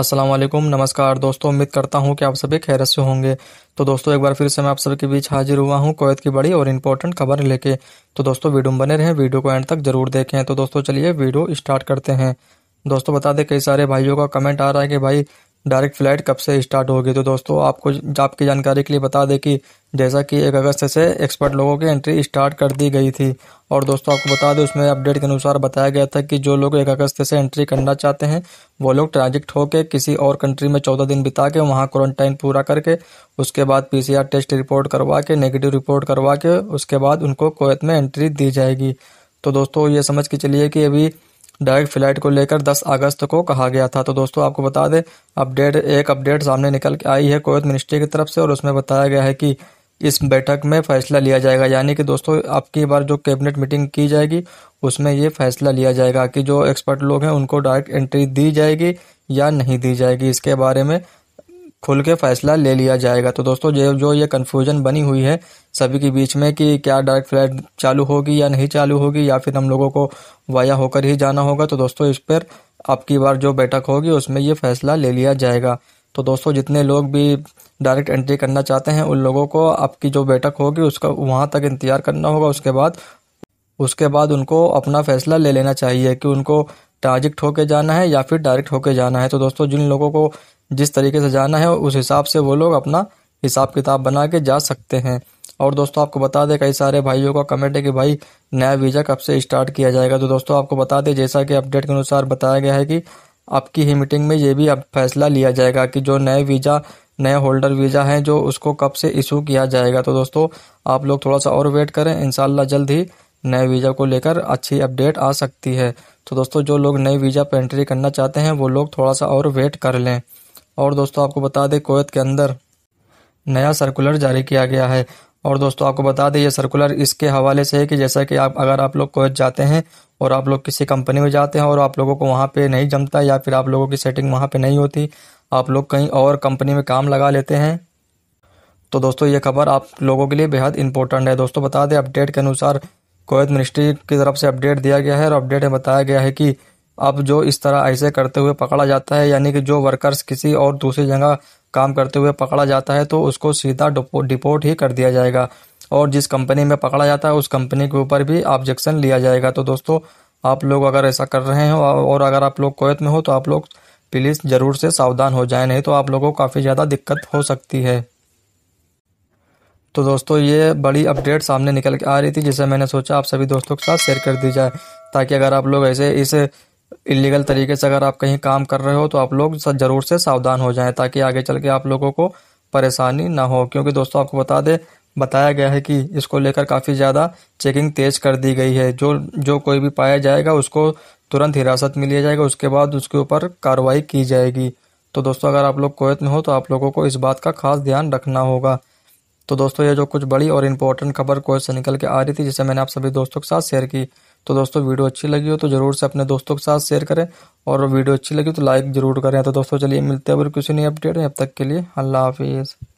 अस्सलाम वालेकुम नमस्कार दोस्तों उम्मीद करता हूँ कि आप सभी खैरत से होंगे तो दोस्तों एक बार फिर से मैं आप सभी के बीच हाजिर हुआ हूँ कोयत की बड़ी और इम्पोर्टेंट खबर लेके तो दोस्तों वीडियो में बने रहें वीडियो को एंड तक जरूर देखें तो दोस्तों चलिए वीडियो स्टार्ट करते हैं दोस्तों बता दें कई सारे भाइयों का कमेंट आ रहा है कि भाई डायरेक्ट फ्लाइट कब से स्टार्ट होगी तो दोस्तों आपको आपकी जानकारी के लिए बता दें कि जैसा कि एक अगस्त से एक्सपर्ट लोगों की एंट्री स्टार्ट कर दी गई थी और दोस्तों आपको बता दें उसमें अपडेट के अनुसार बताया गया था कि जो लोग एक अगस्त से एंट्री करना चाहते हैं वो लोग ट्रांजिट होकर किसी और कंट्री में चौदह दिन बिता के वहाँ क्वारंटाइन पूरा करके उसके बाद पी टेस्ट रिपोर्ट करवा के नेगेटिव रिपोर्ट करवा के उसके बाद उनको कोवैत में एंट्री दी जाएगी तो दोस्तों ये समझ के चलिए कि अभी डायरेक्ट फ्लाइट को लेकर 10 अगस्त को कहा गया था तो दोस्तों आपको बता दें अपडेट एक अपडेट सामने निकल के आई है कोवैत मिनिस्ट्री की तरफ से और उसमें बताया गया है कि इस बैठक में फैसला लिया जाएगा यानी कि दोस्तों आपकी बार जो कैबिनेट मीटिंग की जाएगी उसमें ये फैसला लिया जाएगा कि जो एक्सपर्ट लोग हैं उनको डायरेक्ट एंट्री दी जाएगी या नहीं दी जाएगी इसके बारे में खुल के फैसला ले लिया जाएगा तो दोस्तों ये जो ये कन्फ्यूजन बनी हुई है सभी के बीच में कि क्या डायरेक्ट फ्लाइट चालू होगी या नहीं चालू होगी या फिर हम लोगों को वाया होकर ही जाना होगा तो दोस्तों इस पर आपकी बार जो बैठक होगी उसमें ये फैसला ले लिया जाएगा तो दोस्तों जितने लोग भी डायरेक्ट एंट्री करना चाहते हैं उन लोगों को आपकी जो बैठक होगी उसका वहाँ तक इंतज़ार करना होगा उसके बाद उसके बाद उनको अपना फैसला ले लेना चाहिए कि उनको ट्रांजिट होके जाना है या फिर डायरेक्ट होके जाना है तो दोस्तों जिन लोगों को जिस तरीके से जाना है उस हिसाब से वो लोग अपना हिसाब किताब बना के जा सकते हैं और दोस्तों आपको बता दें कई सारे भाइयों का कमेंट है कि भाई नया वीज़ा कब से स्टार्ट किया जाएगा तो दोस्तों आपको बता दें जैसा कि अपडेट के अनुसार बताया गया है कि आपकी ही मीटिंग में ये भी अब फैसला लिया जाएगा कि जो नए वीज़ा नए होल्डर वीज़ा हैं जो उसको कब से इशू किया जाएगा तो दोस्तों आप लोग थोड़ा सा और वेट करें इन जल्द ही नए वीज़ा को लेकर अच्छी अपडेट आ सकती है तो दोस्तों जो लोग नए वीज़ा पर एंट्री करना चाहते हैं वो लोग थोड़ा सा और वेट कर लें और दोस्तों आपको बता दें कोवैत के अंदर नया सर्कुलर जारी किया गया है और दोस्तों आपको बता दें ये सर्कुलर इसके हवाले से है कि जैसा कि आप अगर आप लोग कोच जाते हैं और आप लोग किसी कंपनी में जाते हैं और आप लोगों को वहाँ पे नहीं जमता या फिर आप लोगों की सेटिंग वहाँ पे नहीं होती आप लोग कहीं और कंपनी में काम लगा लेते हैं तो दोस्तों ये खबर आप लोगों के लिए बेहद इंपॉर्टेंट है दोस्तों बता दें अपडेट के अनुसार कोयत मिनिस्ट्री की तरफ से अपडेट दिया गया है और अपडेट में बताया गया है कि अब जो इस तरह ऐसे करते हुए पकड़ा जाता है यानी कि जो वर्कर्स किसी और दूसरी जगह काम करते हुए पकड़ा जाता है तो उसको सीधा डिपोर्ट ही कर दिया जाएगा और जिस कंपनी में पकड़ा जाता है उस कंपनी के ऊपर भी ऑब्जेक्शन लिया जाएगा तो दोस्तों आप लोग अगर ऐसा कर रहे हो और अगर आप लोग कोयत में हो तो आप लोग प्लीज़ ज़रूर से सावधान हो जाए नहीं तो आप लोगों को काफ़ी ज़्यादा दिक्कत हो सकती है तो दोस्तों ये बड़ी अपडेट सामने निकल के आ रही थी जिसे मैंने सोचा आप सभी दोस्तों के साथ शेयर कर दी जाए ताकि अगर आप लोग ऐसे इस इलीगल तरीके से अगर आप कहीं काम कर रहे हो तो आप लोग ज़रूर से सावधान हो जाएं ताकि आगे चल के आप लोगों को परेशानी ना हो क्योंकि दोस्तों आपको बता दें बताया गया है कि इसको लेकर काफ़ी ज़्यादा चेकिंग तेज कर दी गई है जो जो कोई भी पाया जाएगा उसको तुरंत हिरासत में लिया जाएगा उसके बाद उसके ऊपर कार्रवाई की जाएगी तो दोस्तों अगर आप लोग कोयत में हो तो आप लोगों को इस बात का खास ध्यान रखना होगा तो दोस्तों ये जो कुछ बड़ी और इम्पोर्टेंट खबर क्वेश्चन से निकल के आ रही थी जिसे मैंने आप सभी दोस्तों के साथ शेयर की तो दोस्तों वीडियो अच्छी लगी हो तो जरूर से अपने दोस्तों के साथ शेयर करें और वीडियो अच्छी लगी तो लाइक जरूर करें तो दोस्तों चलिए मिलते हैं अगर किसी नई अपडेट है अब तक के लिए अल्लाह हाफिज़